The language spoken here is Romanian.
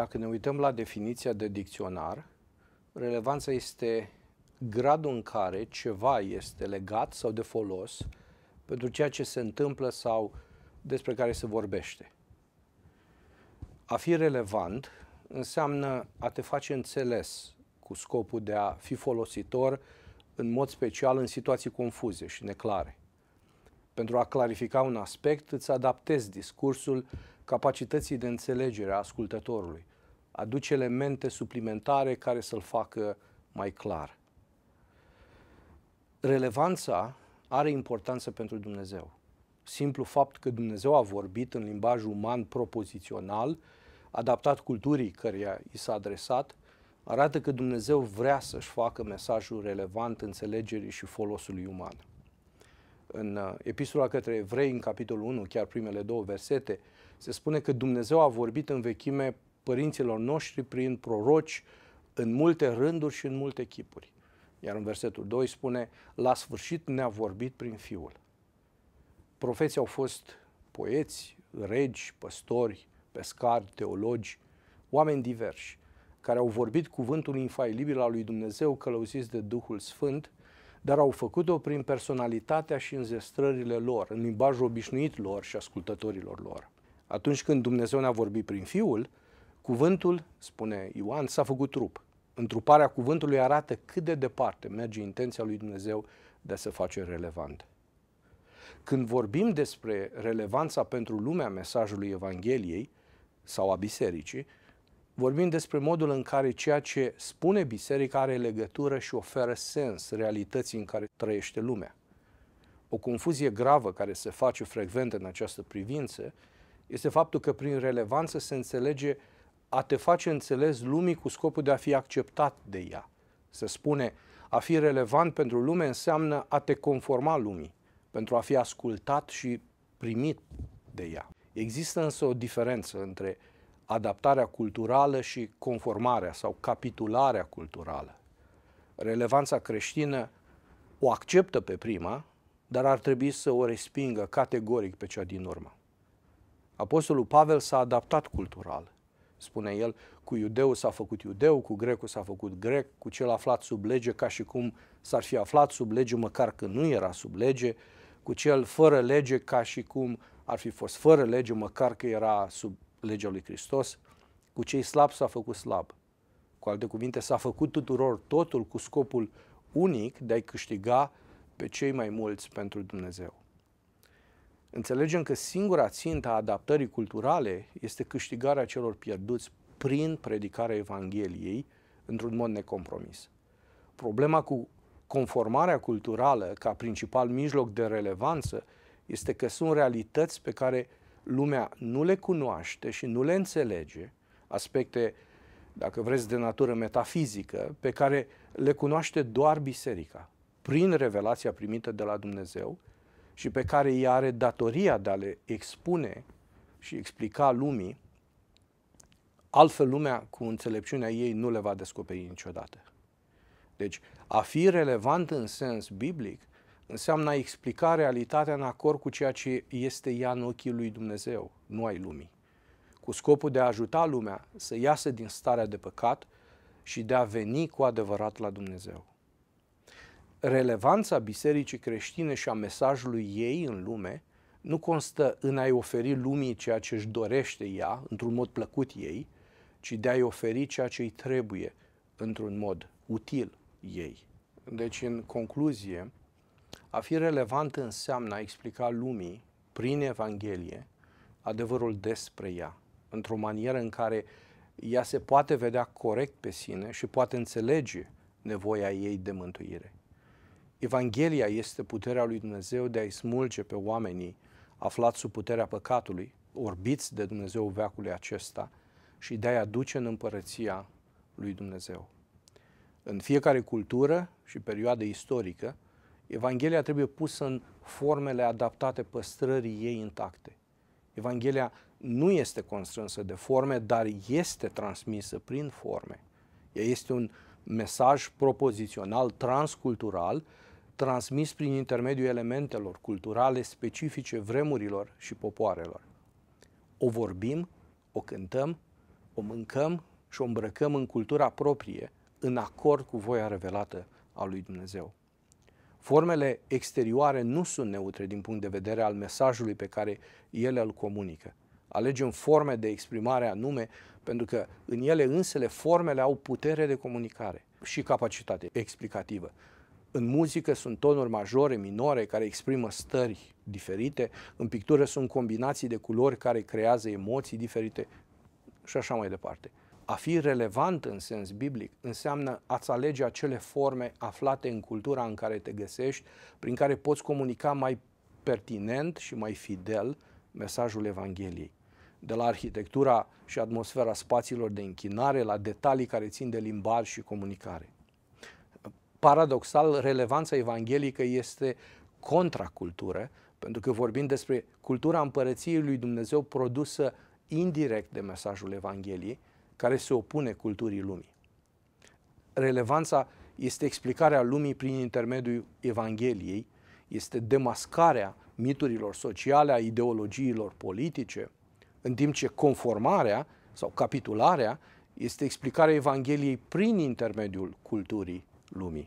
dacă ne uităm la definiția de dicționar, relevanța este gradul în care ceva este legat sau de folos pentru ceea ce se întâmplă sau despre care se vorbește. A fi relevant înseamnă a te face înțeles cu scopul de a fi folositor în mod special în situații confuze și neclare. Pentru a clarifica un aspect, îți adaptezi discursul capacității de înțelegere a ascultătorului, aduce elemente suplimentare care să-l facă mai clar. Relevanța are importanță pentru Dumnezeu. Simplu fapt că Dumnezeu a vorbit în limbaj uman propozițional, adaptat culturii care i s-a adresat, arată că Dumnezeu vrea să-și facă mesajul relevant înțelegerii și folosului uman. În uh, epistola către evrei, în capitolul 1, chiar primele două versete, se spune că Dumnezeu a vorbit în vechime părinților noștri prin proroci în multe rânduri și în multe chipuri. Iar în versetul 2 spune, la sfârșit ne-a vorbit prin Fiul. Profeții au fost poeți, regi, păstori, pescari, teologi, oameni diversi, care au vorbit cuvântul infailibil al lui Dumnezeu călăuziți de Duhul Sfânt, dar au făcut-o prin personalitatea și înzestrările lor, în limbajul obișnuit lor și ascultătorilor lor. Atunci când Dumnezeu ne-a vorbit prin Fiul, Cuvântul, spune Ioan, s-a făcut trup. Întruparea cuvântului arată cât de departe merge intenția lui Dumnezeu de a se face relevant. Când vorbim despre relevanța pentru lumea mesajului Evangheliei sau a bisericii, vorbim despre modul în care ceea ce spune biserica are legătură și oferă sens realității în care trăiește lumea. O confuzie gravă care se face frecvent în această privință este faptul că prin relevanță se înțelege a te face înțeles lumii cu scopul de a fi acceptat de ea. Se spune, a fi relevant pentru lume înseamnă a te conforma lumii, pentru a fi ascultat și primit de ea. Există însă o diferență între adaptarea culturală și conformarea sau capitularea culturală. Relevanța creștină o acceptă pe prima, dar ar trebui să o respingă categoric pe cea din urmă. Apostolul Pavel s-a adaptat cultural spune el, cu iudeu s-a făcut iudeu, cu grecu s-a făcut grec, cu cel aflat sub lege ca și cum s-ar fi aflat sub lege măcar că nu era sub lege, cu cel fără lege ca și cum ar fi fost fără lege măcar că era sub legea lui Hristos, cu cei slabi s-a făcut slab. Cu alte cuvinte, s-a făcut tuturor totul cu scopul unic de a-i câștiga pe cei mai mulți pentru Dumnezeu. Înțelegem că singura țintă a adaptării culturale este câștigarea celor pierduți prin predicarea Evangheliei într-un mod necompromis. Problema cu conformarea culturală ca principal mijloc de relevanță este că sunt realități pe care lumea nu le cunoaște și nu le înțelege, aspecte, dacă vreți, de natură metafizică, pe care le cunoaște doar biserica, prin revelația primită de la Dumnezeu și pe care ea are datoria de a le expune și explica lumii, altfel lumea cu înțelepciunea ei nu le va descoperi niciodată. Deci a fi relevant în sens biblic înseamnă a explica realitatea în acord cu ceea ce este ea în ochii lui Dumnezeu, nu ai lumii, cu scopul de a ajuta lumea să iasă din starea de păcat și de a veni cu adevărat la Dumnezeu relevanța bisericii creștine și a mesajului ei în lume nu constă în a-i oferi lumii ceea ce își dorește ea, într-un mod plăcut ei, ci de a-i oferi ceea ce îi trebuie, într-un mod util ei. Deci, în concluzie, a fi relevant înseamnă a explica lumii, prin Evanghelie, adevărul despre ea, într-o manieră în care ea se poate vedea corect pe sine și poate înțelege nevoia ei de mântuire. Evanghelia este puterea lui Dumnezeu de a-i smulge pe oamenii aflați sub puterea păcatului, orbiți de Dumnezeu veacului acesta și de a-i aduce în împărăția lui Dumnezeu. În fiecare cultură și perioadă istorică, Evanghelia trebuie pusă în formele adaptate păstrării ei intacte. Evanghelia nu este constrânsă de forme, dar este transmisă prin forme. Ea este un mesaj propozițional transcultural transmis prin intermediul elementelor culturale specifice vremurilor și popoarelor. O vorbim, o cântăm, o mâncăm și o îmbrăcăm în cultura proprie, în acord cu voia revelată a lui Dumnezeu. Formele exterioare nu sunt neutre din punct de vedere al mesajului pe care ele îl comunică. Alegem forme de exprimare anume pentru că în ele însele formele au putere de comunicare și capacitate explicativă. În muzică sunt tonuri majore, minore, care exprimă stări diferite. În pictură sunt combinații de culori care creează emoții diferite și așa mai departe. A fi relevant în sens biblic înseamnă a-ți alege acele forme aflate în cultura în care te găsești, prin care poți comunica mai pertinent și mai fidel mesajul Evangheliei. De la arhitectura și atmosfera spațiilor de închinare, la detalii care țin de limbar și comunicare paradoxal, relevanța evanghelică este contracultură, pentru că vorbim despre cultura împărăției lui Dumnezeu produsă indirect de mesajul Evangheliei, care se opune culturii lumii. Relevanța este explicarea lumii prin intermediul Evangheliei, este demascarea miturilor sociale, a ideologiilor politice, în timp ce conformarea sau capitularea este explicarea Evangheliei prin intermediul culturii 陆明。